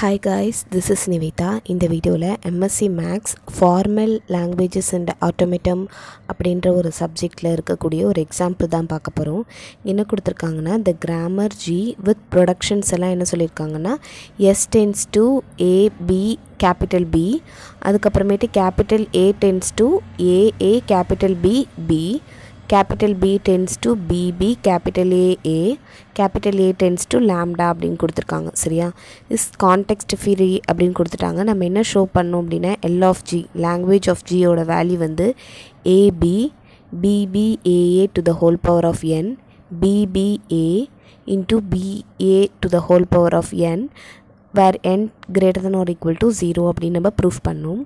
hi guys this is Nivitha இந்த வீடியோவில் MSc maths formal languages and automaton அப்படின்ற ஒரு சப்ஜெக்டில் இருக்கக்கூடிய ஒரு எக்ஸாம்பிள் தான் பார்க்க போகிறோம் என்ன கொடுத்துருக்காங்கன்னா the grammar G with productions எல்லாம் என்ன சொல்லியிருக்காங்கன்னா S tends to A B capital B அதுக்கப்புறமேட்டு capital A tends to AA capital B B capital B tends to BB capital AA A capital A tends to lambda அப்படின்னு கொடுத்துருக்காங்க சரியா is context free அப்படின்னு கொடுத்துட்டாங்க நம்ம என்ன show பண்ணோம் அப்படின்னா L of G language of ஜியோட வேல்யூ வந்து AB BBAA to the whole power of N BBA into BA to the whole power of N where N greater than or equal to zero அப்படின்னு நம்ம proof பண்ணோம்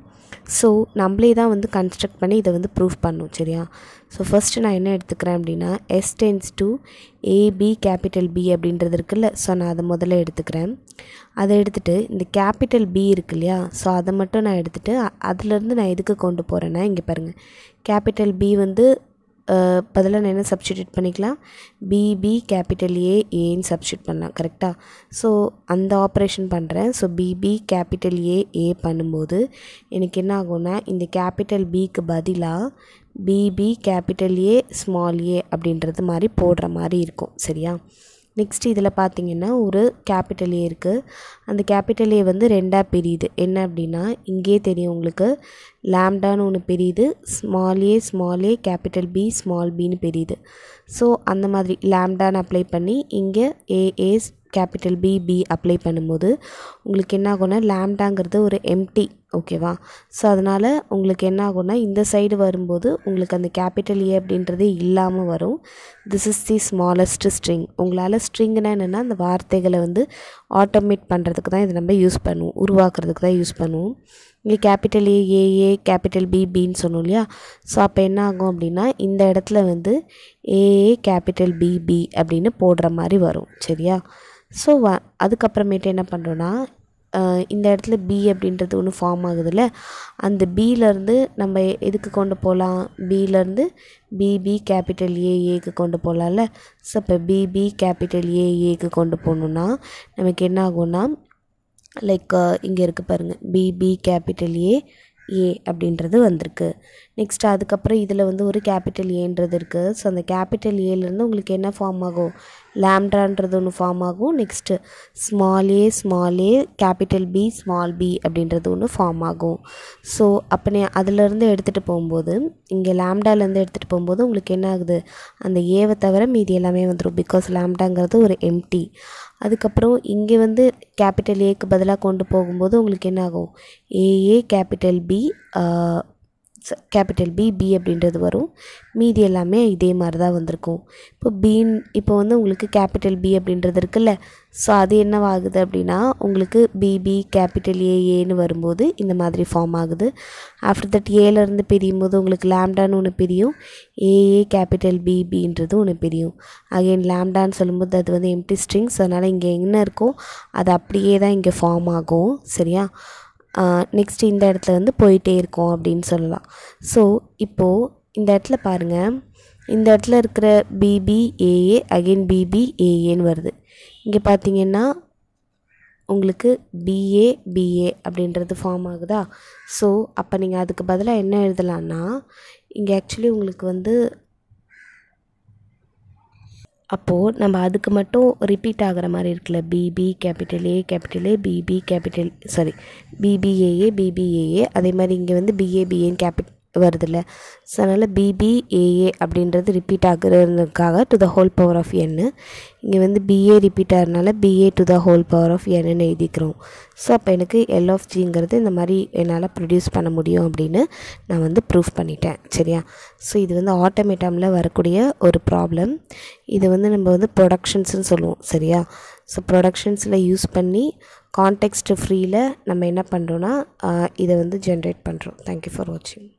so நம்மளே தான் வந்து construct பண்ணி இதை வந்து ப்ரூஃப் பண்ணோம் சரியா ஸோ ஃபஸ்ட்டு நான் என்ன எடுத்துக்கிறேன் அப்படின்னா S tends to AB capital B அப்படின்றது இருக்குல்ல ஸோ நான் அதை முதல்ல எடுத்துக்கிறேன் அதை எடுத்துகிட்டு இந்த கேபிட்டல் பி இருக்கு இல்லையா ஸோ அதை மட்டும் நான் எடுத்துகிட்டு அதுலேருந்து நான் எதுக்கு கொண்டு போகிறேன்னா இங்கே பாருங்கள் கேபிட்டல் பி வந்து பதிலாக நான் என்ன சப்ஸ்டியூட் பண்ணிக்கலாம் பிபி கேபிட்டல் ஏ ஏன்னு சப்ஸ்டியூட் பண்ணலாம் கரெக்டாக ஸோ அந்த ஆப்ரேஷன் பண்ணுறேன் so BB capital A A பண்ணும்போது எனக்கு என்ன ஆகும்னா இந்த கேபிட்டல் பிக்கு பதிலாக BB capital A small A அப்படின்றது மாதிரி போடுற மாதிரி இருக்கும் சரியா நெக்ஸ்ட் இதில் பார்த்தீங்கன்னா ஒரு கேபிட்டலே இருக்குது அந்த கேபிட்டலே வந்து ரெண்டாக பிரியுது என்ன அப்படின்னா இங்கேயே தெரியும் உங்களுக்கு லேம்டான்னு ஒன்று பிரியுது small A small A capital B small பின்னு பிரியுது ஸோ அந்த மாதிரி லேம்டான்னு அப்ளை பண்ணி இங்கே AA capital B B apply பண்ணும்போது உங்களுக்கு என்ன ஆகும்னா லேம்டாங்கிறது ஒரு எம்டி ஓகேவா ஸோ அதனால் உங்களுக்கு என்ன ஆகும்னா இந்த சைடு வரும்போது உங்களுக்கு அந்த கேபிட்டல் ஏ அப்படின்றது இல்லாமல் வரும் this is the smallest string உங்களால் ஸ்ட்ரிங்னா என்னென்னா அந்த வார்த்தைகளை வந்து ஆட்டோமேட் பண்ணுறதுக்கு தான் இதை நம்ம யூஸ் பண்ணுவோம் உருவாக்குறதுக்கு தான் யூஸ் பண்ணுவோம் இங்கே capital A AA capital B பின்னு சொன்னோம் இல்லையா ஸோ அப்போ என்ன ஆகும் அப்படின்னா இந்த இடத்துல வந்து ஏஏ கேபிட்டல் பி பி அப்படின்னு போடுற மாதிரி வரும் சரியா ஸோ அதுக்கப்புறமேட்டு என்ன பண்ணுறோன்னா இந்த இடத்துல பி அப்படின்றது ஒன்று ஃபார்ம் ஆகுதுல்ல அந்த பியிலேருந்து நம்ம எதுக்கு கொண்டு போகலாம் பியிலேருந்து பிபி கேபிட்டல் ஏஏக்கு கொண்டு போகலாம்ல ஸோ இப்போ பிபி கேபிட்டல் ஏஏக்கு கொண்டு போகணுன்னா நமக்கு என்ன ஆகும்னா லைக் இங்கே இருக்குது பாருங்கள் பிபி கேபிட்டல் ஏ ஏ அப்படின்றது வந்திருக்கு நெக்ஸ்ட் அதுக்கப்புறம் இதில் வந்து ஒரு கேபிட்டல் ஏன்றது இருக்குது ஸோ அந்த கேபிட்டல் ஏலேருந்து உங்களுக்கு என்ன ஃபார்ம் ஆகும் லேம்டான்றது ஒன்று ஃபார்ம் ஆகும் next small A small A capital B small B அப்படின்றது ஒன்று ஃபார்ம் ஆகும் ஸோ அப்போ அதிலேருந்து எடுத்துகிட்டு போகும்போது இங்கே லேம்டாலேருந்து எடுத்துகிட்டு போகும்போது உங்களுக்கு என்ன ஆகுது அந்த ஏவை தவிர மீதி எல்லாமே வந்துடும் பிகாஸ் லேம்டாங்கிறது ஒரு எம்டி அதுக்கப்புறம் இங்கே வந்து கேபிட்டல் ஏக்கு பதிலாக கொண்டு போகும்போது உங்களுக்கு என்ன ஆகும் AA capital B capital B B அப்படின்றது வரும் மீதி எல்லாமே இதே மாதிரி தான் வந்திருக்கும் இப்போ பீன் இப்போ வந்து உங்களுக்கு கேபிட்டல் பி அப்படின்றது இருக்குல்ல ஸோ அது என்னவாகுது அப்படின்னா உங்களுக்கு பிபி கேபிட்டல் ஏஏன்னு வரும்போது இந்த மாதிரி ஃபார்ம் ஆகுது ஆஃப்டர் தட் ஏலேருந்து பிரியும் போது உங்களுக்கு லேம்டான்னு ஒன்று பிரியும் ஏஏ கேபிட்டல் பிபின்றது ஒன்று பிரியும் அகெயின் லேம்டான்னு சொல்லும்போது அது வந்து எம்டி ஸ்ட்ரிங்ஸ் அதனால் இங்கே என்ன இருக்கோ அது அப்படியே தான் இங்கே ஃபார்ம் ஆகும் சரியா நெக்ஸ்ட் இந்த இடத்துல வந்து போயிட்டே இருக்கும் அப்படின்னு சொல்லலாம் ஸோ இப்போது இந்த இடத்துல பாருங்கள் இந்த இடத்துல இருக்கிற பிபிஏஏ அகெயின் பிபிஏஏன்னு வருது இங்கே பார்த்தீங்கன்னா உங்களுக்கு பிஏ பிஏ அப்படின்றது ஃபார்ம் ஆகுதா ஸோ அப்போ நீங்கள் அதுக்கு பதிலாக என்ன எழுதலான்னா இங்கே ஆக்சுவலி உங்களுக்கு வந்து அப்போது நம்ம அதுக்கு மட்டும் ரிப்பீட் ஆகிற மாதிரி இருக்குல்ல BB capital A capital A BB capital sorry BBAA BBAA அதே மாதிரி இங்கே வந்து பிஏபிஏன்னு கேபிட் இல்லை ஸோ அதனால் பிபிஏஏ அப்படின்றது ரிப்பீட் ஆகுறதுக்காக to the whole power of N இங்கே வந்து பிஏ ரிப்பீட் ஆகிறதுனால BA to the whole power of N எழுதிக்கிறோம் ஸோ அப்போ எனக்கு எல் ஆஃப் ஜிங்கிறது இந்த மாதிரி என்னால் ப்ரொடியூஸ் பண்ண முடியும் அப்படின்னு நான் வந்து ப்ரூஃப் பண்ணிட்டேன் சரியா ஸோ இது வந்து ஆட்டோமேட்டமில் வரக்கூடிய ஒரு ப்ராப்ளம் இது வந்து நம்ம வந்து ப்ரொடக்ஷன்ஸ்னு சொல்லுவோம் சரியா ஸோ ப்ரொடக்ஷன்ஸில் யூஸ் பண்ணி கான்டெக்ட் ஃப்ரீயில் நம்ம என்ன பண்ணுறோன்னா இதை வந்து ஜென்ரேட் பண்ணுறோம் தேங்க்யூ ஃபார் வாட்சிங்